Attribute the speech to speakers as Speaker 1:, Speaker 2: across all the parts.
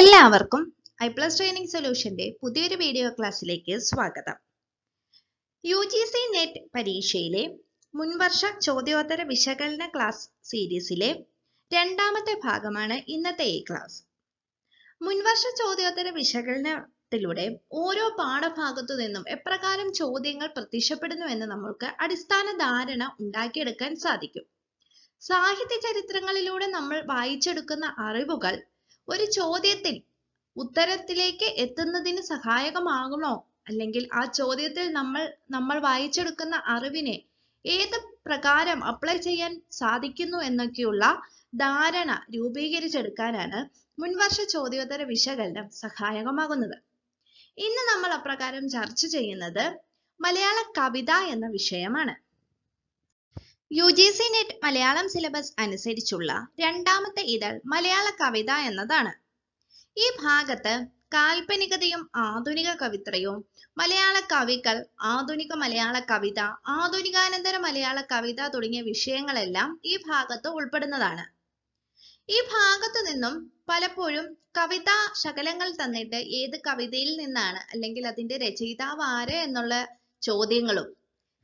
Speaker 1: എല്ലാവർക്കും I plus training സൊല്യൂഷന്റെ പുതിയൊരു video ക്ലാസ്സിലേക്ക് സ്വാഗതം യു ജി സി നെറ്റ് പരീക്ഷയിലെ മുൻവർഷ ചോദ്യോത്തര വിശകലന ക്ലാസ് സീരീസിലെ രണ്ടാമത്തെ ഭാഗമാണ് ഇന്നത്തെ ഈ ക്ലാസ് മുൻവർഷ ചോദ്യോത്തര വിശകലനത്തിലൂടെ ഓരോ പാഠഭാഗത്തു നിന്നും എപ്രകാരം ചോദ്യങ്ങൾ പ്രത്യക്ഷപ്പെടുന്നു എന്ന് നമ്മൾക്ക് അടിസ്ഥാന ധാരണ ഉണ്ടാക്കിയെടുക്കാൻ സാധിക്കും സാഹിത്യ ചരിത്രങ്ങളിലൂടെ നമ്മൾ വായിച്ചെടുക്കുന്ന അറിവുകൾ ഒരു ചോദ്യത്തിൽ ഉത്തരത്തിലേക്ക് എത്തുന്നതിന് സഹായകമാകണോ അല്ലെങ്കിൽ ആ ചോദ്യത്തിൽ നമ്മൾ നമ്മൾ വായിച്ചെടുക്കുന്ന അറിവിനെ ഏത് പ്രകാരം അപ്ലൈ ചെയ്യാൻ സാധിക്കുന്നു എന്നൊക്കെയുള്ള ധാരണ രൂപീകരിച്ചെടുക്കാനാണ് മുൻവർഷ ചോദ്യോത്തര വിശകലനം സഹായകമാകുന്നത് ഇന്ന് നമ്മൾ അപ്രകാരം ചർച്ച ചെയ്യുന്നത് മലയാള കവിത എന്ന വിഷയമാണ് U G C net Malayalam syllabus അനുസരിച്ചുള്ള രണ്ടാമത്തെ ഇതൾ മലയാള കവിത എന്നതാണ് ഈ ഭാഗത്ത് കാൽപ്പനികതയും ആധുനിക കവിത്രയും മലയാള കവികൾ ആധുനിക മലയാള കവിത ആധുനികാനന്തര മലയാള കവിത തുടങ്ങിയ വിഷയങ്ങളെല്ലാം ഈ ഭാഗത്ത് ഉൾപ്പെടുന്നതാണ് ഈ ഭാഗത്തു നിന്നും പലപ്പോഴും കവിതാ ശകലങ്ങൾ തന്നിട്ട് ഏത് കവിതയിൽ നിന്നാണ് അല്ലെങ്കിൽ അതിന്റെ രചയിതാവ് ആര് എന്നുള്ള ചോദ്യങ്ങളും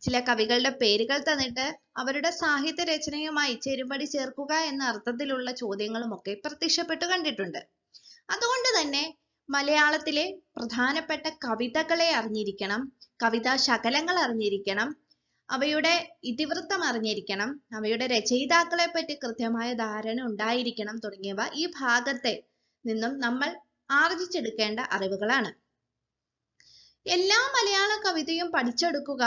Speaker 1: ചില കവികളുടെ പേരുകൾ തന്നിട്ട് അവരുടെ സാഹിത്യ രചനയുമായി ചേരുംപടി ചേർക്കുക എന്ന അർത്ഥത്തിലുള്ള ചോദ്യങ്ങളുമൊക്കെ പ്രത്യക്ഷപ്പെട്ടു കണ്ടിട്ടുണ്ട് അതുകൊണ്ട് തന്നെ മലയാളത്തിലെ പ്രധാനപ്പെട്ട കവിതകളെ അറിഞ്ഞിരിക്കണം കവിതാ ശകലങ്ങൾ അറിഞ്ഞിരിക്കണം അവയുടെ ഇതിവൃത്തം അറിഞ്ഞിരിക്കണം അവയുടെ രചയിതാക്കളെ പറ്റി കൃത്യമായ ധാരണ ഉണ്ടായിരിക്കണം തുടങ്ങിയവ ഈ ഭാഗത്തെ നിന്നും നമ്മൾ ആർജിച്ചെടുക്കേണ്ട അറിവുകളാണ് എല്ലാ മലയാള കവിതയും പഠിച്ചെടുക്കുക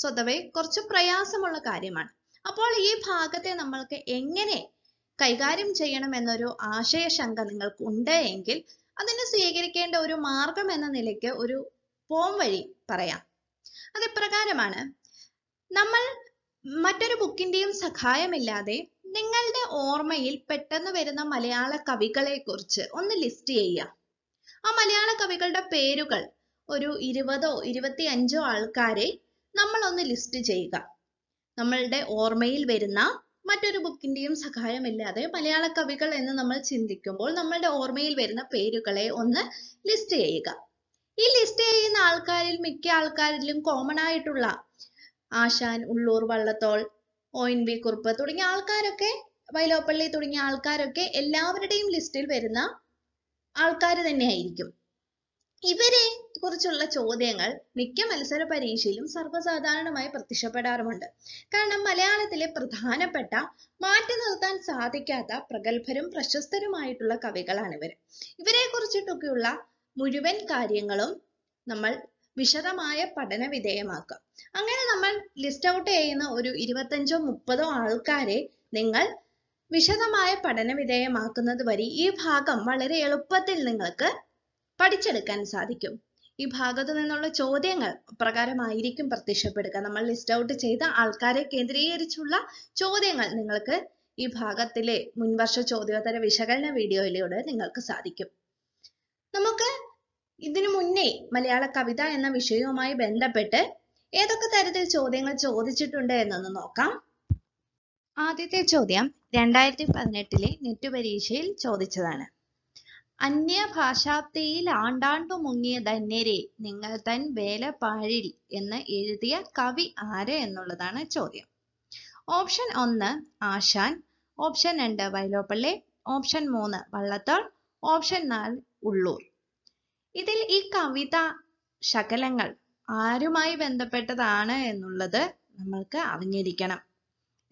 Speaker 1: സ്വതവേ കുറച്ച് പ്രയാസമുള്ള കാര്യമാണ് അപ്പോൾ ഈ ഭാഗത്തെ നമ്മൾക്ക് എങ്ങനെ കൈകാര്യം ചെയ്യണം എന്നൊരു ആശയശങ്ക നിങ്ങൾക്ക് ഉണ്ട് എങ്കിൽ അതിന് സ്വീകരിക്കേണ്ട ഒരു മാർഗം എന്ന നിലയ്ക്ക് ഒരു പോം വഴി പറയാം അത് ഇപ്രകാരമാണ് നമ്മൾ മറ്റൊരു ബുക്കിന്റെയും സഹായമില്ലാതെ നിങ്ങളുടെ ഓർമ്മയിൽ പെട്ടെന്ന് വരുന്ന മലയാള കവികളെ കുറിച്ച് ഒന്ന് ലിസ്റ്റ് ചെയ്യുക ആ മലയാള കവികളുടെ പേരുകൾ ഒരു ഇരുപതോ ഇരുപത്തി അഞ്ചോ ആൾക്കാരെ നമ്മൾ ഒന്ന് ലിസ്റ്റ് ചെയ്യുക നമ്മളുടെ ഓർമ്മയിൽ വരുന്ന മറ്റൊരു ബുക്കിന്റെയും സഹായമില്ലാതെ മലയാള കവികൾ എന്ന് നമ്മൾ ചിന്തിക്കുമ്പോൾ നമ്മളുടെ ഓർമ്മയിൽ വരുന്ന പേരുകളെ ഒന്ന് ലിസ്റ്റ് ചെയ്യുക ഈ ലിസ്റ്റ് ചെയ്യുന്ന ആൾക്കാരിൽ മിക്ക ആൾക്കാരിലും കോമൺ ആയിട്ടുള്ള Asan Ulloor Vallathol O N V Kurup തുടങ്ങിയ ആൾക്കാരൊക്കെ വൈലോപ്പള്ളി തുടങ്ങിയ ആൾക്കാരൊക്കെ എല്ലാവരുടെയും ലിസ്റ്റിൽ വരുന്ന ആൾക്കാർ തന്നെയായിരിക്കും ഇവരെ കുറിച്ചുള്ള ചോദ്യങ്ങൾ മിക്ക മത്സര പരീക്ഷയിലും സർവ്വസാധാരണമായി പ്രത്യക്ഷപ്പെടാറുമുണ്ട് കാരണം മലയാളത്തിലെ പ്രധാനപ്പെട്ട മാറ്റി നിർത്താൻ സാധിക്കാത്ത പ്രഗത്ഭരും പ്രശസ്തരുമായിട്ടുള്ള കവികളാണ് ഇവർ ഇവരെ കുറിച്ചിട്ടൊക്കെയുള്ള മുഴുവൻ കാര്യങ്ങളും നമ്മൾ വിശദമായ പഠന വിധേയമാക്കുക അങ്ങനെ നമ്മൾ ലിസ്റ്റ് ഔട്ട് ചെയ്യുന്ന ഒരു ഇരുപത്തഞ്ചോ മുപ്പതോ ആൾക്കാരെ നിങ്ങൾ വിശദമായ പഠന വിധേയമാക്കുന്നത് വഴി ഈ ഭാഗം വളരെ എളുപ്പത്തിൽ നിങ്ങൾക്ക് പഠിച്ചെടുക്കാൻ സാധിക്കും ഈ ഭാഗത്തു നിന്നുള്ള ചോദ്യങ്ങൾ പ്രകാരമായിരിക്കും പ്രത്യക്ഷപ്പെടുക നമ്മൾ ലിസ്റ്റ് ഔട്ട് ചെയ്ത ആൾക്കാരെ കേന്ദ്രീകരിച്ചുള്ള ചോദ്യങ്ങൾ നിങ്ങൾക്ക് ഈ ഭാഗത്തിലെ മുൻവർഷ ചോദ്യോത്തര വിശകലന വീഡിയോയിലൂടെ നിങ്ങൾക്ക് സാധിക്കും നമുക്ക് ഇതിനു മുന്നേ മലയാള കവിത എന്ന വിഷയവുമായി ബന്ധപ്പെട്ട് ഏതൊക്കെ തരത്തിൽ ചോദ്യങ്ങൾ ചോദിച്ചിട്ടുണ്ട് എന്നൊന്ന് നോക്കാം ആദ്യത്തെ ചോദ്യം രണ്ടായിരത്തി പതിനെട്ടിലെ നെറ്റ് പരീക്ഷയിൽ ചോദിച്ചതാണ് അന്യഭാഷാപ്തിയിൽ ആണ്ടാണ്ടു മുങ്ങിയ ധന്യരെ നിങ്ങൾ തൻ വേല പാഴിൽ എന്ന് എഴുതിയ കവി ആര് എന്നുള്ളതാണ് ചോദ്യം ഓപ്ഷൻ ഒന്ന് ആശാൻ ഓപ്ഷൻ രണ്ട് വയലോപ്പള്ളി ഓപ്ഷൻ മൂന്ന് വള്ളത്തോൾ ഓപ്ഷൻ നാല് ഉള്ളൂർ ഇതിൽ ഈ കവിത ശകലങ്ങൾ ആരുമായി ബന്ധപ്പെട്ടതാണ് എന്നുള്ളത് നമ്മൾക്ക് അറിഞ്ഞിരിക്കണം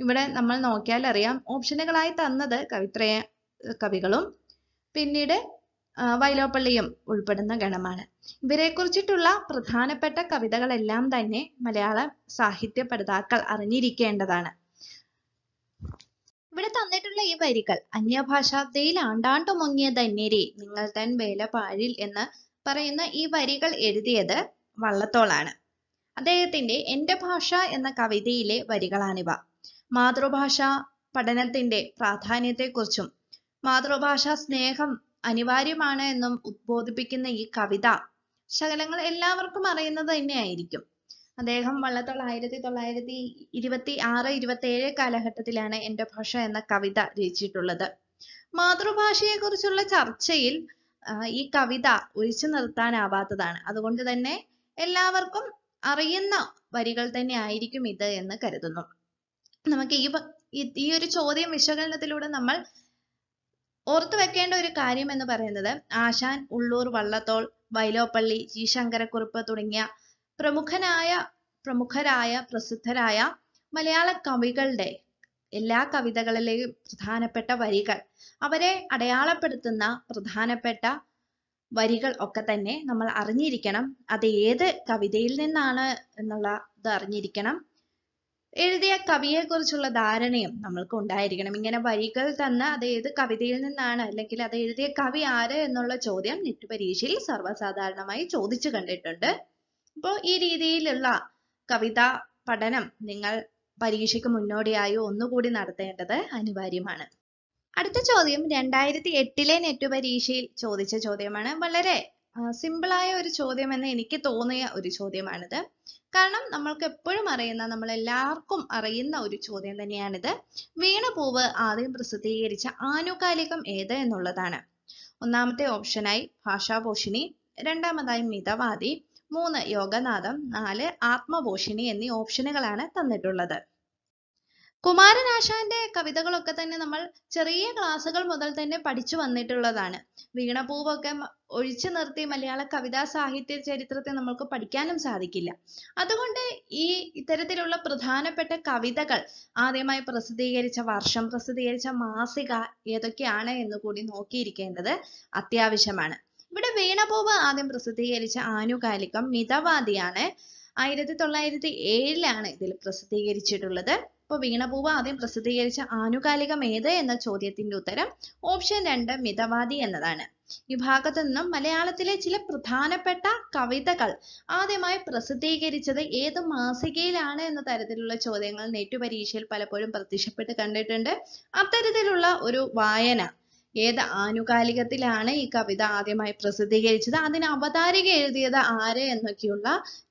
Speaker 1: ഇവിടെ നമ്മൾ നോക്കിയാൽ അറിയാം ഓപ്ഷനുകളായി തന്നത് കവിത്രയ കവികളും പിന്നീട് വൈലോപ്പള്ളിയും ഉൾപ്പെടുന്ന ഗണമാണ് ഇവരെ കുറിച്ചിട്ടുള്ള പ്രധാനപ്പെട്ട കവിതകളെല്ലാം തന്നെ മലയാള സാഹിത്യ പഠിതാക്കൾ അറിഞ്ഞിരിക്കേണ്ടതാണ് ഇവിടെ തന്നിട്ടുള്ള ഈ വരികൾ അന്യഭാഷാബ്ദയിൽ ആണ്ടാണ്ടു മുങ്ങിയ ധന്യരെ നിങ്ങൾ തൻ വേല പാഴിൽ എന്ന് പറയുന്ന ഈ വരികൾ എഴുതിയത് വള്ളത്തോളാണ് അദ്ദേഹത്തിന്റെ എന്റെ ഭാഷ എന്ന കവിതയിലെ വരികളാണിവ മാതൃഭാഷ പഠനത്തിന്റെ പ്രാധാന്യത്തെക്കുറിച്ചും മാതൃഭാഷാ സ്നേഹം അനിവാര്യമാണ് എന്നും ഉദ്ബോധിപ്പിക്കുന്ന ഈ കവിത ശകലങ്ങൾ എല്ലാവർക്കും അറിയുന്നത് തന്നെയായിരിക്കും അദ്ദേഹം വള്ളത്തോൾ ആയിരത്തി തൊള്ളായിരത്തി ഇരുപത്തി ആറ് ഇരുപത്തി ഏഴ് കാലഘട്ടത്തിലാണ് എൻ്റെ ഭാഷ എന്ന കവിത രചിച്ചിട്ടുള്ളത് മാതൃഭാഷയെ കുറിച്ചുള്ള ചർച്ചയിൽ ഈ കവിത ഒഴിച്ചു നിർത്താനാവാത്തതാണ് അതുകൊണ്ട് തന്നെ എല്ലാവർക്കും അറിയുന്ന വരികൾ തന്നെ ആയിരിക്കും ഇത് എന്ന് കരുതുന്നു നമുക്ക് ഈ ഈ ഒരു ചോദ്യം വിശകലനത്തിലൂടെ നമ്മൾ ഓർത്തു വെക്കേണ്ട ഒരു കാര്യം എന്ന് പറയുന്നത് ആശാൻ ഉള്ളൂർ വള്ളത്തോൾ വൈലോപ്പള്ളി ജി ശങ്കരക്കുറുപ്പ് തുടങ്ങിയ പ്രമുഖനായ പ്രമുഖരായ പ്രസിദ്ധരായ മലയാള കവികളുടെ എല്ലാ കവിതകളിലെയും പ്രധാനപ്പെട്ട വരികൾ അവരെ അടയാളപ്പെടുത്തുന്ന പ്രധാനപ്പെട്ട വരികൾ ഒക്കെ തന്നെ നമ്മൾ അറിഞ്ഞിരിക്കണം അത് ഏത് കവിതയിൽ നിന്നാണ് എന്നുള്ള ഇത് അറിഞ്ഞിരിക്കണം എഴുതിയ കവിയെക്കുറിച്ചുള്ള ധാരണയും നമ്മൾക്ക് ഉണ്ടായിരിക്കണം ഇങ്ങനെ വരികൾ തന്ന അത് ഏത് കവിതയിൽ നിന്നാണ് അല്ലെങ്കിൽ അത് എഴുതിയ കവി ആര് എന്നുള്ള ചോദ്യം നെറ്റ് പരീക്ഷയിൽ സർവ്വസാധാരണമായി ചോദിച്ചു കണ്ടിട്ടുണ്ട് അപ്പോൾ ഈ രീതിയിലുള്ള കവിത പഠനം നിങ്ങൾ പരീക്ഷയ്ക്ക് മുന്നോടിയായി ഒന്നുകൂടി നടത്തേണ്ടത് അനിവാര്യമാണ് അടുത്ത ചോദ്യം രണ്ടായിരത്തി എട്ടിലെ നെറ്റ് പരീക്ഷയിൽ ചോദിച്ച ചോദ്യമാണ് വളരെ സിമ്പിളായ ഒരു ചോദ്യമെന്ന് എനിക്ക് തോന്നിയ ഒരു ചോദ്യമാണിത് കാരണം നമ്മൾക്ക് എപ്പോഴും അറിയുന്ന നമ്മൾ എല്ലാവർക്കും അറിയുന്ന ഒരു ചോദ്യം തന്നെയാണിത് വീണപൂവ് ആദ്യം പ്രസിദ്ധീകരിച്ച ആനുകാലികം ഏത് എന്നുള്ളതാണ് ഒന്നാമത്തെ ഓപ്ഷനായി ഭാഷാഭൂഷിണി രണ്ടാമതായി മിതവാദി മൂന്ന് യോഗനാഥം നാല് ആത്മഭൂഷിണി എന്നീ ഓപ്ഷനുകളാണ് തന്നിട്ടുള്ളത് കുമാരനാശാന്റെ കവിതകളൊക്കെ തന്നെ നമ്മൾ ചെറിയ ക്ലാസ്സുകൾ മുതൽ തന്നെ പഠിച്ചു വന്നിട്ടുള്ളതാണ് വീണപൂവൊക്കെ ഒഴിച്ചു നിർത്തി മലയാള കവിതാ സാഹിത്യ ചരിത്രത്തെ നമ്മൾക്ക് പഠിക്കാനും സാധിക്കില്ല അതുകൊണ്ട് ഈ ഇത്തരത്തിലുള്ള പ്രധാനപ്പെട്ട കവിതകൾ ആദ്യമായി പ്രസിദ്ധീകരിച്ച വർഷം പ്രസിദ്ധീകരിച്ച മാസിക ഏതൊക്കെയാണ് എന്ന് കൂടി നോക്കിയിരിക്കേണ്ടത് അത്യാവശ്യമാണ് ഇവിടെ വീണപൂവ് ആദ്യം പ്രസിദ്ധീകരിച്ച ആനുകാലികം മിതവാദിയാണ് ആയിരത്തി തൊള്ളായിരത്തി ഏഴിലാണ് ഇതിൽ പ്രസിദ്ധീകരിച്ചിട്ടുള്ളത് അപ്പോൾ വീണപൂവ് ആദ്യം പ്രസിദ്ധീകരിച്ച ആനുകാലികം ഏത് എന്ന ചോദ്യത്തിന്റെ ഉത്തരം ഓപ്ഷൻ രണ്ട് മിതവാദി എന്നതാണ് വിഭാഗത്തു നിന്നും മലയാളത്തിലെ ചില പ്രധാനപ്പെട്ട കവിതകൾ ആദ്യമായി പ്രസിദ്ധീകരിച്ചത് ഏത് മാസികയിലാണ് എന്ന തരത്തിലുള്ള ചോദ്യങ്ങൾ നെറ്റ് പരീക്ഷയിൽ പലപ്പോഴും പ്രത്യക്ഷപ്പെട്ട് കണ്ടിട്ടുണ്ട് അത്തരത്തിലുള്ള ഒരു വായന ഏത് ആനുകാലികത്തിലാണ് ഈ കവിത ആദ്യമായി പ്രസിദ്ധീകരിച്ചത് അതിന് അവതാരിക എഴുതിയത് ആര് എന്നൊക്കെയുള്ള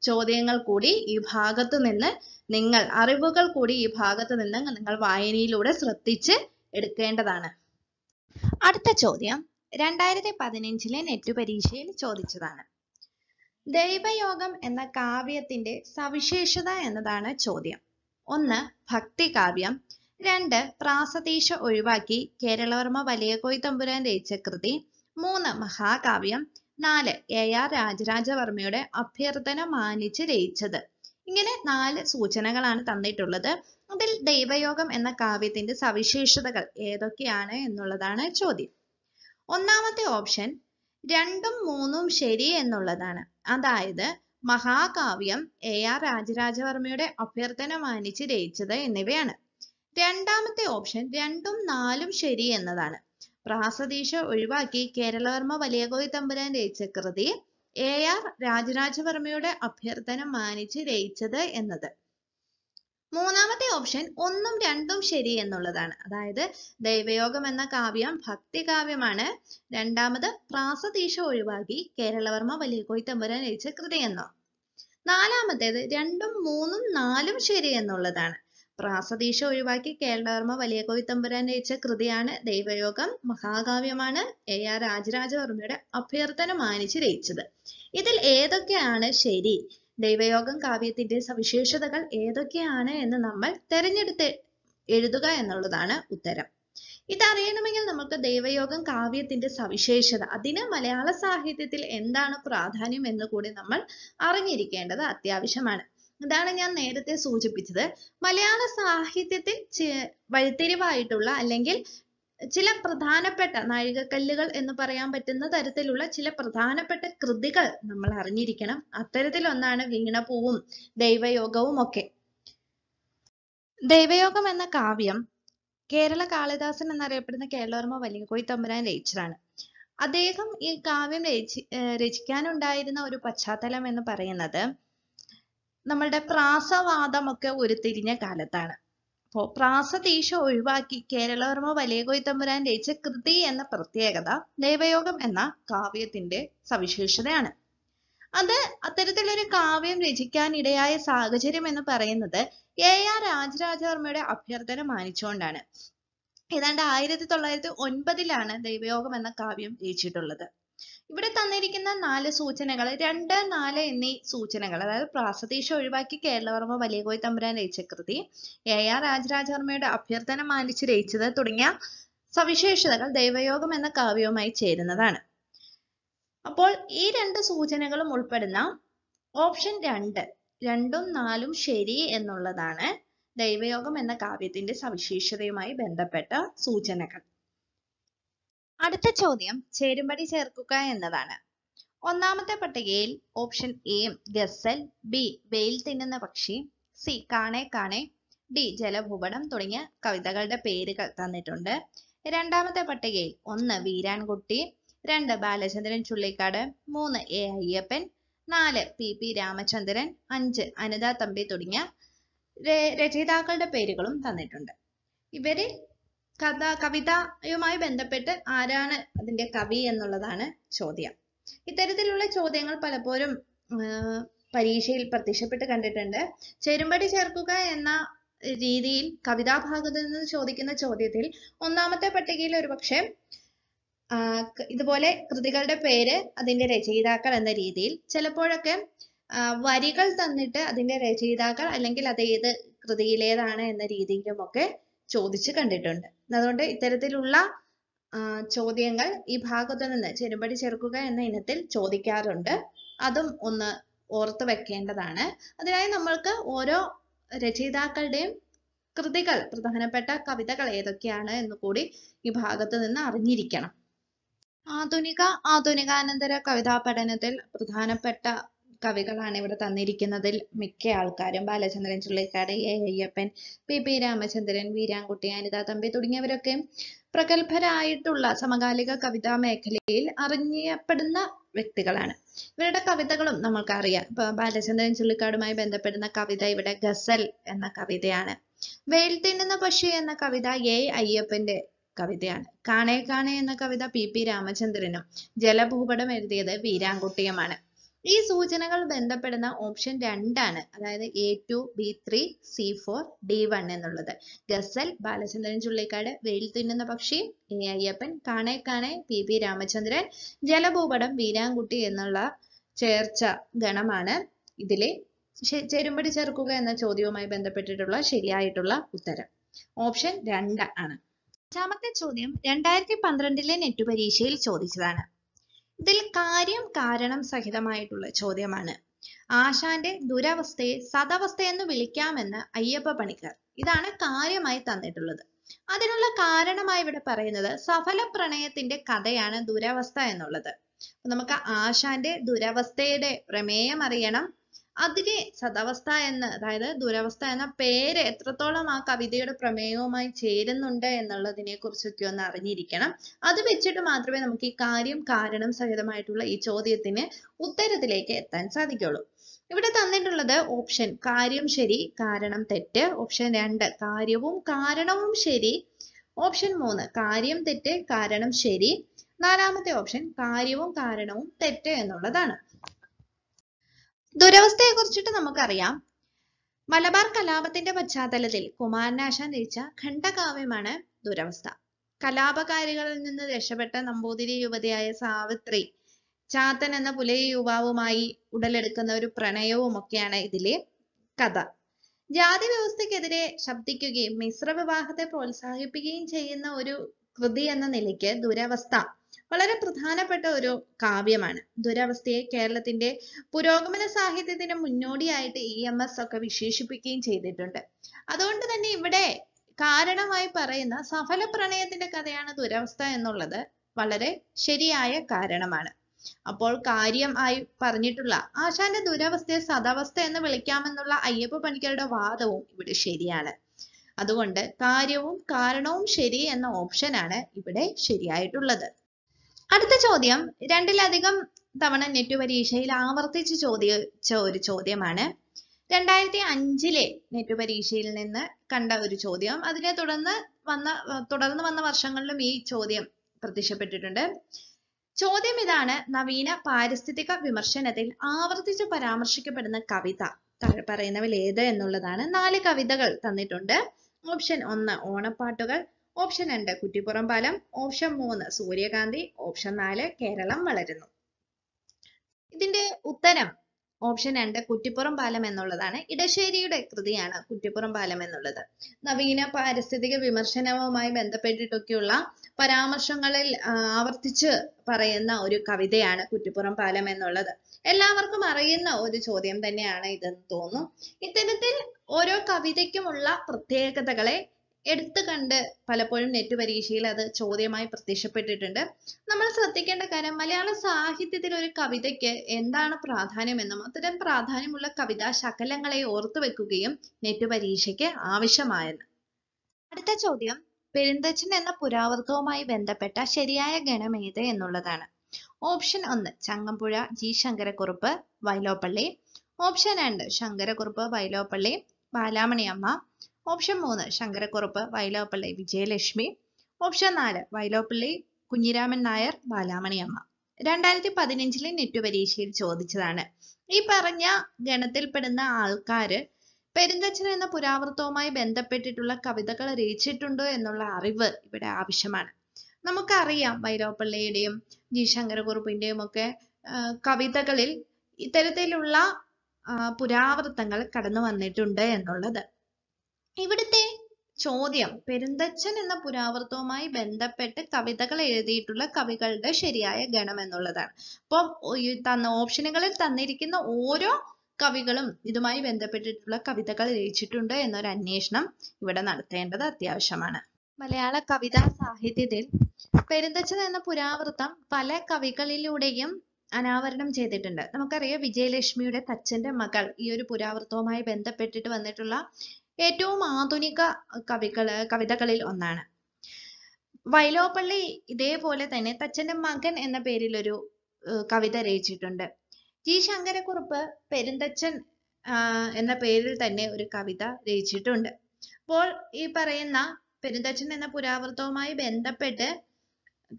Speaker 1: ചോദ്യങ്ങൾ കൂടി ഈ ഭാഗത്തു നിന്ന് നിങ്ങൾ അറിവുകൾ കൂടി ഈ ഭാഗത്തു നിന്ന് നിങ്ങൾ വായനയിലൂടെ ശ്രദ്ധിച്ച് എടുക്കേണ്ടതാണ് അടുത്ത ചോദ്യം രണ്ടായിരത്തി പതിനഞ്ചിലെ നെറ്റ് പരീക്ഷയിൽ ചോദിച്ചതാണ് ദൈവയോഗം എന്ന കാവ്യത്തിന്റെ സവിശേഷത എന്നതാണ് ചോദ്യം ഒന്ന് ഭക്തി കാവ്യം രണ്ട് പ്രാസതീശ ഒഴിവാക്കി കേരളവർമ്മ വലിയകോയി തമ്പുരാൻ രചിച്ച കൃതി മൂന്ന് മഹാകാവ്യം നാല് എ ആർ രാജരാജവർമ്മയുടെ അഭ്യർത്ഥന മാനിച്ച് രചിച്ചത് ഇങ്ങനെ നാല് സൂചനകളാണ് തന്നിട്ടുള്ളത് അതിൽ ദൈവയോഗം എന്ന കാവ്യത്തിന്റെ സവിശേഷതകൾ ഏതൊക്കെയാണ് എന്നുള്ളതാണ് ചോദ്യം ഒന്നാമത്തെ ഓപ്ഷൻ രണ്ടും മൂന്നും ശരി എന്നുള്ളതാണ് അതായത് മഹാകാവ്യം എ ആർ രാജരാജവർമ്മയുടെ അഭ്യർത്ഥന മാനിച്ച് രചിച്ചത് എന്നിവയാണ് രണ്ടാമത്തെ ഓപ്ഷൻ രണ്ടും നാലും ശരി എന്നതാണ് പ്രാസദീശ ഒഴിവാക്കി കേരളവർമ്മ വലിയകോയി തമ്പുരാൻ രചിച്ച കൃതി എ ആർ രാജരാജവർമ്മയുടെ അഭ്യർത്ഥന മാനിച്ച് രചിച്ചത് എന്നത് മൂന്നാമത്തെ ഓപ്ഷൻ ഒന്നും രണ്ടും ശരി എന്നുള്ളതാണ് അതായത് ദൈവയോഗം എന്ന കാവ്യം ഭക്തി കാവ്യമാണ് രണ്ടാമത് പ്രാസദീഷ ഒഴിവാക്കി കേരളവർമ്മ വലിയകോയി തമ്പുരാൻ രചിച്ച കൃതി എന്നോ നാലാമത്തേത് രണ്ടും മൂന്നും നാലും ശരി എന്നുള്ളതാണ് പ്രാസദീശ ഒഴിവാക്കി കേരളവർമ്മ വലിയകോയി തമ്പുരാൻ രചിച്ച കൃതിയാണ് ദൈവയോഗം മഹാകാവ്യമാണ് എ ആർ രാജരാജവർമ്മയുടെ അഭ്യർത്ഥന മാനിച്ച് രചിച്ചത് ഇതിൽ ഏതൊക്കെയാണ് ശരി ദൈവയോഗം കാവ്യത്തിന്റെ സവിശേഷതകൾ ഏതൊക്കെയാണ് എന്ന് നമ്മൾ തെരഞ്ഞെടുത്ത് എഴുതുക എന്നുള്ളതാണ് ഉത്തരം ഇതറിയണമെങ്കിൽ നമുക്ക് ദൈവയോഗം കാവ്യത്തിന്റെ സവിശേഷത അതിന് മലയാള സാഹിത്യത്തിൽ എന്താണ് പ്രാധാന്യം എന്ന് കൂടി നമ്മൾ അറിഞ്ഞിരിക്കേണ്ടത് അത്യാവശ്യമാണ് അതാണ് ഞാൻ നേരത്തെ സൂചിപ്പിച്ചത് മലയാള സാഹിത്യത്തിൽ വഴിത്തിരിവായിട്ടുള്ള അല്ലെങ്കിൽ ചില പ്രധാനപ്പെട്ട നാഴികക്കല്ലുകൾ എന്ന് പറയാൻ പറ്റുന്ന തരത്തിലുള്ള ചില പ്രധാനപ്പെട്ട കൃതികൾ നമ്മൾ അറിഞ്ഞിരിക്കണം അത്തരത്തിലൊന്നാണ് വീണപൂവും ദൈവയോഗവും ഒക്കെ ദൈവയോഗം എന്ന കാവ്യം കേരള കാളിദാസൻ എന്നറിയപ്പെടുന്ന കേരളവർമ്മ വലിയകോയി തമ്പുരാൻ രചിച്ചതാണ് അദ്ദേഹം ഈ കാവ്യം രചി രചിക്കാനുണ്ടായിരുന്ന ഒരു പശ്ചാത്തലം എന്ന് പറയുന്നത് നമ്മളുടെ പ്രാസവാദമൊക്കെ ഉരുത്തിരിഞ്ഞ കാലത്താണ് അപ്പോൾ പ്രാസദീശ ഒഴിവാക്കി കേരളവർമ്മ വലയകോയി രചിച്ച കൃതി എന്ന പ്രത്യേകത ദേവയോഗം എന്ന കാവ്യത്തിന്റെ സവിശേഷതയാണ് അത് അത്തരത്തിലൊരു കാവ്യം രചിക്കാൻ ഇടയായ സാഹചര്യം എന്ന് പറയുന്നത് എ ആർ രാജരാജവർമ്മയുടെ അഭ്യർത്ഥന മാനിച്ചുകൊണ്ടാണ് ഏതാണ്ട് ആയിരത്തി തൊള്ളായിരത്തി ഒൻപതിലാണ് ദൈവയോഗം എന്ന കാവ്യം രചിച്ചിട്ടുള്ളത് ഇവിടെ തന്നിരിക്കുന്ന നാല് സൂചനകൾ രണ്ട് നാല് എന്നീ സൂചനകൾ അതായത് പ്രാസദീഷ ഒഴിവാക്കി കേരളവർമ്മ വലിയ കോയി തമ്പുരാൻ രചിച്ച കൃതി എ ആർ രാജരാജവർമ്മയുടെ അഭ്യർത്ഥന മാനിച്ച് രചിച്ചത് തുടങ്ങിയ സവിശേഷതകൾ ദൈവയോഗം എന്ന കാവ്യവുമായി ചേരുന്നതാണ് അപ്പോൾ ഈ രണ്ട് സൂചനകളും ഉൾപ്പെടുന്ന ഓപ്ഷൻ രണ്ട് രണ്ടും നാലും ശരി എന്നുള്ളതാണ് ദൈവയോഗം എന്ന കാവ്യത്തിന്റെ സവിശേഷതയുമായി ബന്ധപ്പെട്ട സൂചനകൾ അടുത്ത ചോദ്യം ചേരുംപടി ചേർക്കുക എന്നതാണ് ഒന്നാമത്തെ പട്ടികയിൽ ഓപ്ഷൻ എ ഗസൽ ബി വെയിൽ തിന്നുന്ന പക്ഷി സി കാണെ കാണെ ഡി ജലഭൂപടം തുടങ്ങിയ കവിതകളുടെ പേരുകൾ തന്നിട്ടുണ്ട് രണ്ടാമത്തെ പട്ടികയിൽ ഒന്ന് വീരാൻകുട്ടി രണ്ട് ബാലചന്ദ്രൻ ചുള്ളിക്കാട് മൂന്ന് എ അയ്യപ്പൻ നാല് പി പി രാമചന്ദ്രൻ അഞ്ച് അനിതാ തമ്പി തുടങ്ങിയ രചയിതാക്കളുടെ പേരുകളും തന്നിട്ടുണ്ട് ഇവരിൽ കഥ കവിതയുമായി ബന്ധപ്പെട്ട് ആരാണ് അതിന്റെ കവി എന്നുള്ളതാണ് ചോദ്യം ഇത്തരത്തിലുള്ള ചോദ്യങ്ങൾ പലപ്പോഴും പരീക്ഷയിൽ പ്രത്യക്ഷപ്പെട്ട് കണ്ടിട്ടുണ്ട് ചേരുംപടി ചേർക്കുക എന്ന രീതിയിൽ കവിതാഭാഗത്തു നിന്ന് ചോദിക്കുന്ന ചോദ്യത്തിൽ ഒന്നാമത്തെ പട്ടികയിൽ ഒരുപക്ഷെ ഇതുപോലെ കൃതികളുടെ പേര് അതിന്റെ രചയിതാക്കൾ എന്ന രീതിയിൽ ചിലപ്പോഴൊക്കെ വരികൾ തന്നിട്ട് അതിന്റെ രചയിതാക്കൾ അല്ലെങ്കിൽ അത് ഏത് കൃതിയിലേതാണ് എന്ന രീതിയിലുമൊക്കെ ചോദിച്ച് കണ്ടിട്ടുണ്ട് അതുകൊണ്ട് ഇത്തരത്തിലുള്ള ചോദ്യങ്ങൾ ഈ ഭാഗത്തു നിന്ന് ചെരുമ്പടി ചേർക്കുക എന്ന ഇനത്തിൽ ചോദിക്കാറുണ്ട് അതും ഒന്ന് ഓർത്തു വെക്കേണ്ടതാണ് അതിനായി നമ്മൾക്ക് ഓരോ രചയിതാക്കളുടെയും കൃതികൾ പ്രധാനപ്പെട്ട കവിതകൾ ഏതൊക്കെയാണ് എന്ന് കൂടി ഈ ഭാഗത്ത് നിന്ന് അറിഞ്ഞിരിക്കണം ആധുനിക ആധുനികാനന്തര കവിതാ പഠനത്തിൽ പ്രധാനപ്പെട്ട കവികളാണ് ഇവിടെ തന്നിരിക്കുന്നതിൽ മിക്ക ആൾക്കാരും Balachandran Chullikkad A Ayyappan P P Ramachandran Veerankutty Anitha Thampi തുടങ്ങിയവരൊക്കെ പ്രഗത്ഭരായിട്ടുള്ള സമകാലിക കവിതാ മേഖലയിൽ അറിഞ്ഞപ്പെടുന്ന വ്യക്തികളാണ് ഇവരുടെ കവിതകളും നമുക്കറിയാം ഇപ്പൊ ബാലചന്ദ്രൻ ചുള്ളിക്കാടുമായി ബന്ധപ്പെടുന്ന കവിത ഇവിടെ ഗസൽ എന്ന കവിതയാണ് വെയിൽ തിന്നുന്ന പശു എന്ന കവിത എ അയ്യപ്പന്റെ കവിതയാണ് കാണേ കാണേ എന്ന കവിത പി പി രാമചന്ദ്രനും ജലഭൂപടം എഴുതിയത് വീരാൻകുട്ടിയുമാണ് ഈ സൂചനകൾ ബന്ധപ്പെടുന്ന ഓപ്ഷൻ രണ്ടാണ് അതായത് A two B three C four D one എന്നുള്ളത് ഗസൽ ബാലചന്ദ്രൻ ചുള്ളിക്കാട് വെയിൽ തിന്നുന്ന പക്ഷി A Ayyappan Kaane Kaane P P Ramachandran Jalabhoopadam Veerankutty എന്നുള്ള ചേർച്ച ഗണമാണ് ഇതിലെ ചെരുമ്പടി ചേർക്കുക എന്ന ചോദ്യവുമായി ബന്ധപ്പെട്ടിട്ടുള്ള ശരിയായിട്ടുള്ള ഉത്തരം ഓപ്ഷൻ രണ്ട് ആണ് അഞ്ചാമത്തെ ചോദ്യം രണ്ടായിരത്തി പന്ത്രണ്ടിലെ നെറ്റ് പരീക്ഷയിൽ ചോദിച്ചതാണ് ഇതിൽ കാര്യം കാരണം സഹിതമായിട്ടുള്ള ചോദ്യമാണ് ആശാന്റെ ദുരവസ്ഥയെ സദവസ്ഥ എന്ന് വിളിക്കാമെന്ന് അയ്യപ്പ പണിക്കർ ഇതാണ് കാര്യമായി തന്നിട്ടുള്ളത് അതിനുള്ള കാരണമായി ഇവിടെ പറയുന്നത് സഫല പ്രണയത്തിന്റെ കഥയാണ് ദുരവസ്ഥ എന്നുള്ളത് നമുക്ക് ആശാന്റെ ദുരവസ്ഥയുടെ പ്രമേയം അറിയണം അതിനെ സദാവസ്ഥ എന്ന് അതായത് ദുരവസ്ഥ എന്ന പേര് എത്രത്തോളം ആ കവിതയുടെ പ്രമേയവുമായി ചേരുന്നുണ്ട് എന്നുള്ളതിനെ കുറിച്ചൊക്കെ ഒന്ന് അറിഞ്ഞിരിക്കണം അത് വെച്ചിട്ട് മാത്രമേ നമുക്ക് ഈ കാര്യം കാരണം സഹിതമായിട്ടുള്ള ഈ ചോദ്യത്തിന് ഉത്തരത്തിലേക്ക് എത്താൻ സാധിക്കുള്ളൂ ഇവിടെ തന്നിട്ടുള്ളത് ഓപ്ഷൻ കാര്യം ശരി കാരണം തെറ്റ് ഓപ്ഷൻ രണ്ട് കാര്യവും കാരണവും ശരി ഓപ്ഷൻ മൂന്ന് കാര്യം തെറ്റ് കാരണം ശരി നാലാമത്തെ ഓപ്ഷൻ കാര്യവും കാരണവും തെറ്റ് എന്നുള്ളതാണ് ദുരവസ്ഥയെ കുറിച്ചിട്ട് നമുക്കറിയാം മലബാർ കലാപത്തിന്റെ പശ്ചാത്തലത്തിൽ കുമാരനാശാൻ രചിച്ച ഖണ്ഡകാവ്യമാണ് ദുരവസ്ഥ കലാപകാരികളിൽ നിന്ന് രക്ഷപ്പെട്ട നമ്പൂതിരി യുവതിയായ സാവിത്രി ചാത്തൻ എന്ന പുലയ യുവാവുമായി ഉടലെടുക്കുന്ന ഒരു പ്രണയവും ഒക്കെയാണ് ഇതിലെ കഥ ജാതി വ്യവസ്ഥക്കെതിരെ ശബ്ദിക്കുകയും മിശ്ര വിവാഹത്തെ പ്രോത്സാഹിപ്പിക്കുകയും ചെയ്യുന്ന ഒരു കൃതി എന്ന നിലയ്ക്ക് ദുരവസ്ഥ വളരെ പ്രധാനപ്പെട്ട ഒരു കാവ്യമാണ് ദുരവസ്ഥയെ കേരളത്തിന്റെ പുരോഗമന സാഹിത്യത്തിന് മുന്നോടിയായിട്ട് ഇ എം എസ് ഒക്കെ വിശേഷിപ്പിക്കുകയും ചെയ്തിട്ടുണ്ട് അതുകൊണ്ട് തന്നെ ഇവിടെ കാരണമായി പറയുന്ന സഫല പ്രണയത്തിന്റെ കഥയാണ് ദുരവസ്ഥ എന്നുള്ളത് വളരെ ശരിയായ കാരണമാണ് അപ്പോൾ കാര്യം ആയി പറഞ്ഞിട്ടുള്ള ആശാന്റെ ദുരവസ്ഥയെ സദാവസ്ഥ എന്ന് വിളിക്കാമെന്നുള്ള അയ്യപ്പ പണിക്കരുടെ വാദവും ഇവിടെ ശരിയാണ് അതുകൊണ്ട് കാര്യവും കാരണവും ശരി എന്ന ഓപ്ഷനാണ് ഇവിടെ ശരിയായിട്ടുള്ളത് അടുത്ത ചോദ്യം രണ്ടിലധികം തവണ നെറ്റ് പരീക്ഷയിൽ ആവർത്തിച്ച് ചോദിച്ച ഒരു ചോദ്യമാണ് രണ്ടായിരത്തി അഞ്ചിലെ നെറ്റ് പരീക്ഷയിൽ നിന്ന് കണ്ട ഒരു ചോദ്യം അതിനെ തുടർന്ന് വന്ന തുടർന്ന് വന്ന വർഷങ്ങളിലും ഈ ചോദ്യം പ്രത്യക്ഷപ്പെട്ടിട്ടുണ്ട് ചോദ്യം ഇതാണ് നവീന പാരിസ്ഥിതിക വിമർശനത്തിൽ ആവർത്തിച്ച് പരാമർശിക്കപ്പെടുന്ന കവിത താഴെ പറയുന്നവയിൽ ഏത് എന്നുള്ളതാണ് നാല് കവിതകൾ തന്നിട്ടുണ്ട് ഓപ്ഷൻ ഒന്ന് ഓണപ്പാട്ടുകൾ ഓപ്ഷൻ രണ്ട് കുറ്റിപ്പുറം പാലം ഓപ്ഷൻ മൂന്ന് സൂര്യകാന്തി ഓപ്ഷൻ നാല് കേരളം വളരുന്നു ഇതിന്റെ ഉത്തരം ഓപ്ഷൻ രണ്ട് കുറ്റിപ്പുറം പാലം എന്നുള്ളതാണ് ഇടശ്ശേരിയുടെ കൃതിയാണ് കുറ്റിപ്പുറം പാലം എന്നുള്ളത് നവീന പാരിസ്ഥിതിക വിമർശനവുമായി ബന്ധപ്പെട്ടിട്ടൊക്കെയുള്ള പരാമർശങ്ങളിൽ ആവർത്തിച്ച് പറയുന്ന ഒരു കവിതയാണ് കുറ്റിപ്പുറം പാലം എന്നുള്ളത് എല്ലാവർക്കും അറിയുന്ന ഒരു ചോദ്യം തന്നെയാണ് ഇതെന്ന് തോന്നുന്നു ഇത്തരത്തിൽ ഓരോ കവിതയ്ക്കുമുള്ള പ്രത്യേകതകളെ എടുത്തു കണ്ട് പലപ്പോഴും നെറ്റ് പരീക്ഷയിൽ അത് ചോദ്യമായി പ്രത്യക്ഷപ്പെട്ടിട്ടുണ്ട് നമ്മൾ ശ്രദ്ധിക്കേണ്ട കാര്യം മലയാള സാഹിത്യത്തിൽ ഒരു കവിതയ്ക്ക് എന്താണ് പ്രാധാന്യം എന്നും അത്തരം പ്രാധാന്യമുള്ള കവിതാ ശകലങ്ങളെ ഓർത്തു വെക്കുകയും നെറ്റ് പരീക്ഷയ്ക്ക് ആവശ്യമായെന്ന് അടുത്ത ചോദ്യം പെരുന്തച്ചൻ എന്ന പുരാവൃത്തവുമായി ബന്ധപ്പെട്ട ശരിയായ ഗണം ഏത് എന്നുള്ളതാണ് ഓപ്ഷൻ ഒന്ന് ചങ്ങമ്പുഴ ജി ശങ്കരക്കുറുപ്പ് വൈലോപ്പള്ളി ഓപ്ഷൻ രണ്ട് ശങ്കരക്കുറുപ്പ് വൈലോപ്പള്ളി ബാലാമണിയമ്മ ഓപ്ഷൻ മൂന്ന് ശങ്കരക്കുറുപ്പ് വൈലോപ്പള്ളി വിജയലക്ഷ്മി ഓപ്ഷൻ നാല് വൈലോപ്പള്ളി കുഞ്ഞിരാമൻ നായർ ബാലാമണി അമ്മ രണ്ടായിരത്തി പതിനഞ്ചിലെ നെറ്റ് പരീക്ഷയിൽ ചോദിച്ചതാണ് ഈ പറഞ്ഞ ഗണത്തിൽപ്പെടുന്ന ആൾക്കാര് പെരുന്തച്ഛൻ എന്ന പുരാവൃത്തവുമായി ബന്ധപ്പെട്ടിട്ടുള്ള കവിതകൾ രചിച്ചിട്ടുണ്ടോ എന്നുള്ള അറിവ് ഇവിടെ ആവശ്യമാണ് നമുക്കറിയാം വൈലോപ്പള്ളിയുടെയും ജി ശങ്കരകുറുപ്പിന്റെയും ഒക്കെ കവിതകളിൽ ഇത്തരത്തിലുള്ള പുരാവൃത്തങ്ങൾ കടന്നു വന്നിട്ടുണ്ട് എന്നുള്ളത് ഇവിടുത്തെ ചോദ്യം പെരുന്തച്ഛൻ എന്ന പുരാവൃത്തവുമായി ബന്ധപ്പെട്ട് കവിതകൾ എഴുതിയിട്ടുള്ള കവികളുടെ ശരിയായ ഗണം എന്നുള്ളതാണ് അപ്പൊ തന്ന ഓപ്ഷനുകളിൽ തന്നിരിക്കുന്ന ഓരോ കവികളും ഇതുമായി ബന്ധപ്പെട്ടിട്ടുള്ള കവിതകൾ രചിച്ചിട്ടുണ്ട് എന്നൊരു അന്വേഷണം ഇവിടെ നടത്തേണ്ടത് അത്യാവശ്യമാണ് മലയാള കവിതാ സാഹിത്യത്തിൽ പെരുന്തച്ഛൻ എന്ന പുരാവൃത്തം പല കവികളിലൂടെയും അനാവരണം ചെയ്തിട്ടുണ്ട് നമുക്കറിയാം വിജയലക്ഷ്മിയുടെ തച്ചന്റെ മകൾ ഈ ഒരു പുരാവൃത്തവുമായി ബന്ധപ്പെട്ടിട്ട് വന്നിട്ടുള്ള ഏറ്റവും ആധുനിക കവികൾ കവിതകളിൽ ഒന്നാണ് വൈലോപ്പള്ളി ഇതേപോലെ തന്നെ തച്ചന്റെ മകൻ എന്ന പേരിലൊരു കവിത രചിച്ചിട്ടുണ്ട് ജി ശങ്കരക്കുറുപ്പ് പെരുന്തച്ചൻ എന്ന പേരിൽ തന്നെ ഒരു കവിത രചിച്ചിട്ടുണ്ട് അപ്പോൾ ഈ പറയുന്ന പെരുന്തച്ചൻ എന്ന പുരാവൃത്തവുമായി ബന്ധപ്പെട്ട്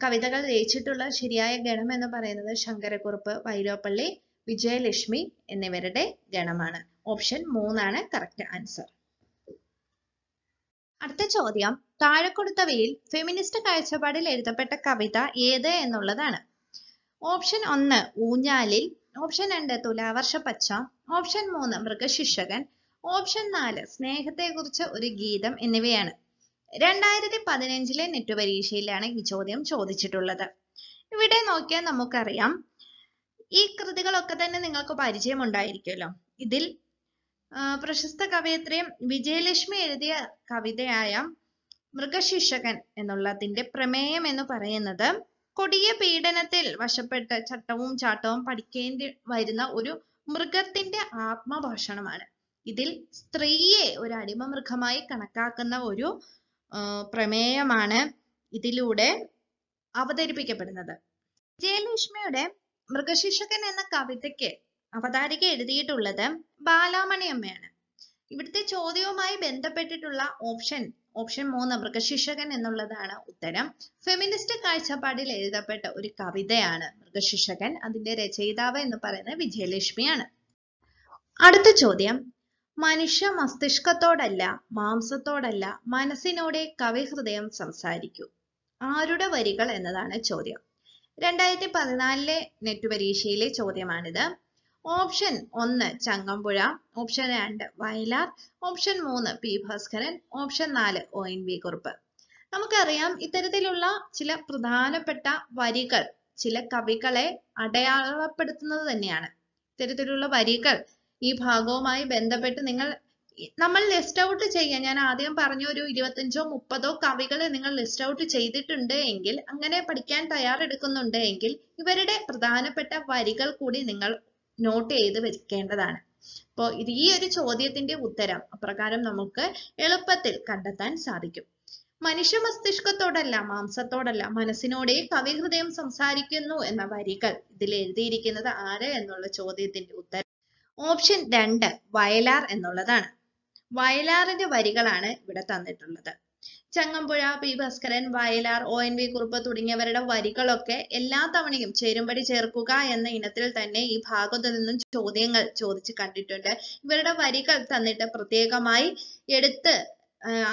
Speaker 1: കവിതകൾ രചിച്ചിട്ടുള്ള ശരിയായ ഗണം എന്ന് പറയുന്നത് ശങ്കരക്കുറുപ്പ് വൈലോപ്പള്ളി വിജയലക്ഷ്മി എന്നിവരുടെ ഗണമാണ് ഓപ്ഷൻ മൂന്നാണ് കറക്റ്റ് ആൻസർ അടുത്ത ചോദ്യം താഴെ കൊടുത്തവയിൽ ഫെമിനിസ്റ്റ് കാഴ്ചപ്പാടിൽ എഴുതപ്പെട്ട കവിത ഏത് എന്നുള്ളതാണ് ഓപ്ഷൻ ഒന്ന് ഊഞ്ഞാലിൽ ഓപ്ഷൻ രണ്ട് തുലാവർഷ പച്ച ഓപ്ഷൻ മൂന്ന് മൃഗശിക്ഷകൻ ഓപ്ഷൻ നാല് സ്നേഹത്തെക്കുറിച്ച് ഒരു ഗീതം എന്നിവയാണ് രണ്ടായിരത്തി പതിനഞ്ചിലെ നെറ്റ് പരീക്ഷയിലാണ് ഈ ചോദ്യം ചോദിച്ചിട്ടുള്ളത് ഇവിടെ നോക്കിയാൽ നമുക്കറിയാം ഈ കൃതികളൊക്കെ തന്നെ നിങ്ങൾക്ക് പരിചയമുണ്ടായിരിക്കുമല്ലോ ഇതിൽ പ്രശസ്ത കവയത്രയും വിജയലക്ഷ്മി എഴുതിയ കവിതയായ മൃഗശിക്ഷകൻ എന്നുള്ളതിന്റെ പ്രമേയം എന്ന് പറയുന്നത് കൊടിയ പീഡനത്തിൽ വശപ്പെട്ട് ചട്ടവും ചാട്ടവും പഠിക്കേണ്ടി വരുന്ന ഒരു മൃഗത്തിന്റെ ആത്മഭാഷണമാണ് ഇതിൽ സ്ത്രീയെ ഒരു അടിമ മൃഗമായി കണക്കാക്കുന്ന ഒരു പ്രമേയമാണ് ഇതിലൂടെ അവതരിപ്പിക്കപ്പെടുന്നത് വിജയലക്ഷ്മിയുടെ മൃഗശിക്ഷകൻ എന്ന കവിതയ്ക്ക് അവതാരിക എഴുതിയിട്ടുള്ളത് ബാലാമണി അമ്മയാണ് ഇവിടുത്തെ ചോദ്യവുമായി ബന്ധപ്പെട്ടിട്ടുള്ള ഓപ്ഷൻ ഓപ്ഷൻ മൂന്ന് മൃഗശിക്ഷകൻ എന്നുള്ളതാണ് ഉത്തരം ഫെമിനിസ്റ്റ് കാഴ്ചപ്പാടിൽ എഴുതപ്പെട്ട ഒരു കവിതയാണ് മൃഗശിക്ഷകൻ അതിന്റെ രചയിതാവ് എന്ന് പറയുന്നത് വിജയലക്ഷ്മിയാണ് അടുത്ത ചോദ്യം മനുഷ്യ മസ്തിഷ്കത്തോടല്ല മാംസത്തോടല്ല മനസ്സിനോടെ ഹൃദയം സംസാരിക്കൂ ആരുടെ വരികൾ എന്നതാണ് ചോദ്യം രണ്ടായിരത്തി പതിനാലിലെ നെറ്റ് പരീക്ഷയിലെ ചോദ്യമാണിത് ഓപ്ഷൻ ഒന്ന് ചങ്ങമ്പുഴ ഓപ്ഷൻ രണ്ട് വയലാർ ഓപ്ഷൻ മൂന്ന് പി ഭാസ്കരൻ ഓപ്ഷൻ നാല് ഒ എൻ വി കുറുപ്പ് നമുക്കറിയാം ഇത്തരത്തിലുള്ള ചില പ്രധാനപ്പെട്ട വരികൾ ചില കവികളെ അടയാളപ്പെടുത്തുന്നത് തന്നെയാണ് ഇത്തരത്തിലുള്ള വരികൾ ഈ ഭാഗവുമായി ബന്ധപ്പെട്ട് നിങ്ങൾ നമ്മൾ ലിസ്റ്റ് ഔട്ട് ചെയ്യുക ഞാൻ ആദ്യം പറഞ്ഞ ഒരു ഇരുപത്തഞ്ചോ മുപ്പതോ കവികളെ നിങ്ങൾ ലിസ്റ്റ് ഔട്ട് ചെയ്തിട്ടുണ്ട് എങ്കിൽ അങ്ങനെ പഠിക്കാൻ തയ്യാറെടുക്കുന്നുണ്ട് എങ്കിൽ ഇവരുടെ പ്രധാനപ്പെട്ട വരികൾ കൂടി നിങ്ങൾ നോട്ട് ചെയ്ത് വെക്കേണ്ടതാണ് അപ്പോൾ ഇത് ഈ ഒരു ചോദ്യത്തിന്റെ ഉത്തരം അപ്രകാരം നമുക്ക് എളുപ്പത്തിൽ കണ്ടെത്താൻ സാധിക്കും മനുഷ്യ മസ്തിഷ്കത്തോടല്ല മാംസത്തോടല്ല മനസ്സിനോടെ കവിഹൃദയം സംസാരിക്കുന്നു എന്ന വരികൾ ഇതിൽ എഴുതിയിരിക്കുന്നത് ആര് എന്നുള്ള ചോദ്യത്തിന്റെ ഉത്തരം ഓപ്ഷൻ രണ്ട് വയലാർ എന്നുള്ളതാണ് വയലാറിന്റെ വരികളാണ് ഇവിടെ തന്നിട്ടുള്ളത് Changampuzha P Bhaskaran Vayalar O N V Kurup തുടങ്ങിയവരുടെ വരികളൊക്കെ എല്ലാ തവണയും ചേരുംപടി ചേർക്കുക എന്ന ഇനത്തിൽ തന്നെ ഈ ഭാഗത്തു നിന്നും ചോദ്യങ്ങൾ ചോദിച്ചു കണ്ടിട്ടുണ്ട് ഇവരുടെ വരികൾ തന്നിട്ട് പ്രത്യേകമായി എടുത്ത്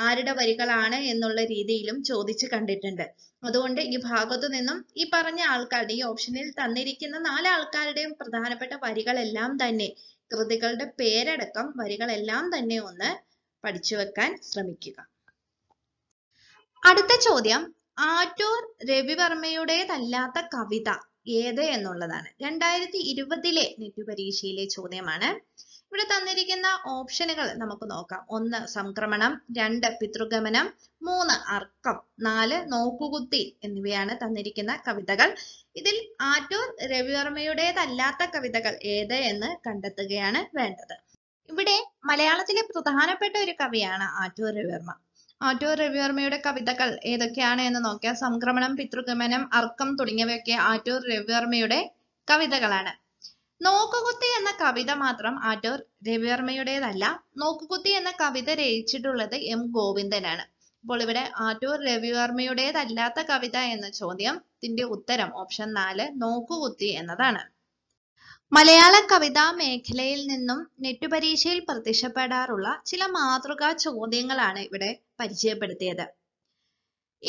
Speaker 1: ആരുടെ വരികളാണ് എന്നുള്ള രീതിയിലും ചോദിച്ചു കണ്ടിട്ടുണ്ട് അതുകൊണ്ട് ഈ ഭാഗത്തു നിന്നും ഈ പറഞ്ഞ ആൾക്കാരുടെ ഈ ഓപ്ഷനിൽ തന്നിരിക്കുന്ന നാല് ആൾക്കാരുടെയും പ്രധാനപ്പെട്ട വരികളെല്ലാം തന്നെ കൃതികളുടെ പേരടക്കം വരികളെല്ലാം തന്നെ ഒന്ന് പഠിച്ചു വെക്കാൻ ശ്രമിക്കുക അടുത്ത ചോദ്യം ആറ്റൂർ രവിവർമ്മയുടേതല്ലാത്ത കവിത ഏത് എന്നുള്ളതാണ് രണ്ടായിരത്തി ഇരുപതിലെ നെറ്റ് പരീക്ഷയിലെ ചോദ്യമാണ് ഇവിടെ തന്നിരിക്കുന്ന ഓപ്ഷനുകൾ നമുക്ക് നോക്കാം ഒന്ന് സംക്രമണം രണ്ട് പിതൃഗമനം മൂന്ന് അർക്കം നാല് നോക്കുകുത്തി എന്നിവയാണ് തന്നിരിക്കുന്ന കവിതകൾ ഇതിൽ ആറ്റൂർ രവിവർമ്മയുടേതല്ലാത്ത കവിതകൾ ഏത് എന്ന് കണ്ടെത്തുകയാണ് വേണ്ടത് ഇവിടെ മലയാളത്തിലെ പ്രധാനപ്പെട്ട ഒരു കവിയാണ് ആറ്റൂർ രവിവർമ്മ ആറ്റൂർ രവിവർമ്മയുടെ കവിതകൾ ഏതൊക്കെയാണ് എന്ന് നോക്കിയാൽ സംക്രമണം പിതൃഗമനം അർക്കം തുടങ്ങിയവയൊക്കെ ആറ്റൂർ രവിവർമ്മയുടെ കവിതകളാണ് നോക്കുകുത്തി എന്ന കവിത മാത്രം ആറ്റൂർ രവിവർമ്മയുടേതല്ല നോക്കുകുത്തി എന്ന കവിത രചിച്ചിട്ടുള്ളത് എം ഗോവിന്ദനാണ് അപ്പോൾ ഇവിടെ ആറ്റൂർ രവിവർമ്മയുടേതല്ലാത്ത കവിത എന്ന ചോദ്യത്തിന്റെ ഉത്തരം ഓപ്ഷൻ നാല് നോക്കുകുത്തി എന്നതാണ് മലയാള കവിതാ മേഖലയിൽ നിന്നും നെറ്റ് പരീക്ഷയിൽ പ്രത്യക്ഷപ്പെടാറുള്ള ചില മാതൃകാ ചോദ്യങ്ങളാണ് ഇവിടെ പരിചയപ്പെടുത്തിയത്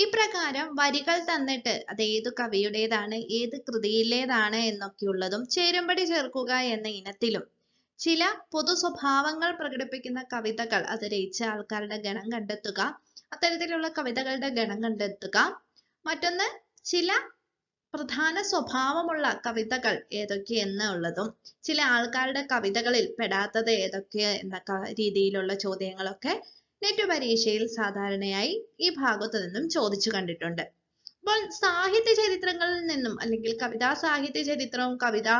Speaker 1: ഇപ്രകാരം വരികൾ തന്നിട്ട് അത് ഏത് കവിയുടേതാണ് ഏത് കൃതിയിലേതാണ് എന്നൊക്കെയുള്ളതും ചേരുംപടി ചേർക്കുക എന്ന ഇനത്തിലും ചില പൊതു സ്വഭാവങ്ങൾ പ്രകടിപ്പിക്കുന്ന കവിതകൾ അത് രചിച്ച ആൾക്കാരുടെ ഗണം കണ്ടെത്തുക അത്തരത്തിലുള്ള കവിതകളുടെ ഗണം കണ്ടെത്തുക മറ്റൊന്ന് ചില പ്രധാന സ്വഭാവമുള്ള കവിതകൾ ഏതൊക്കെ എന്നുള്ളതും ചില ആൾക്കാരുടെ കവിതകളിൽ പെടാത്തത് ഏതൊക്കെ എന്നൊക്കെ രീതിയിലുള്ള ചോദ്യങ്ങളൊക്കെ നെറ്റ് പരീക്ഷയിൽ സാധാരണയായി ഈ ഭാഗത്തു നിന്നും ചോദിച്ചു കണ്ടിട്ടുണ്ട് അപ്പോൾ സാഹിത്യ ചരിത്രങ്ങളിൽ നിന്നും അല്ലെങ്കിൽ കവിതാ സാഹിത്യ ചരിത്രവും കവിതാ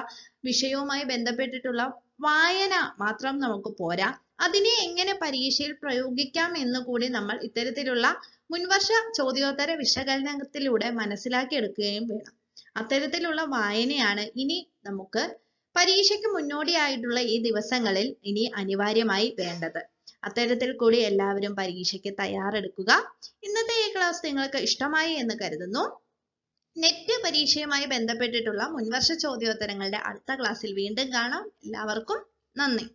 Speaker 1: വിഷയവുമായി ബന്ധപ്പെട്ടിട്ടുള്ള വായന മാത്രം നമുക്ക് പോരാ അതിനെ എങ്ങനെ പരീക്ഷയിൽ പ്രയോഗിക്കാം എന്ന് കൂടി നമ്മൾ ഇത്തരത്തിലുള്ള മുൻവർഷ ചോദ്യോത്തര വിശകലനത്തിലൂടെ മനസ്സിലാക്കിയെടുക്കുകയും വേണം അത്തരത്തിലുള്ള വായനയാണ് ഇനി നമുക്ക് പരീക്ഷയ്ക്ക് മുന്നോടിയായിട്ടുള്ള ഈ ദിവസങ്ങളിൽ ഇനി അനിവാര്യമായി വേണ്ടത് അത്തരത്തിൽ കൂടി എല്ലാവരും പരീക്ഷയ്ക്ക് തയ്യാറെടുക്കുക ഇന്നത്തെ ഈ ക്ലാസ് നിങ്ങൾക്ക് ഇഷ്ടമായി എന്ന് കരുതുന്നു നെറ്റ് പരീക്ഷയുമായി ബന്ധപ്പെട്ടിട്ടുള്ള മുൻവർഷ ചോദ്യോത്തരങ്ങളുടെ അടുത്ത ക്ലാസ്സിൽ വീണ്ടും കാണാം എല്ലാവർക്കും നന്ദി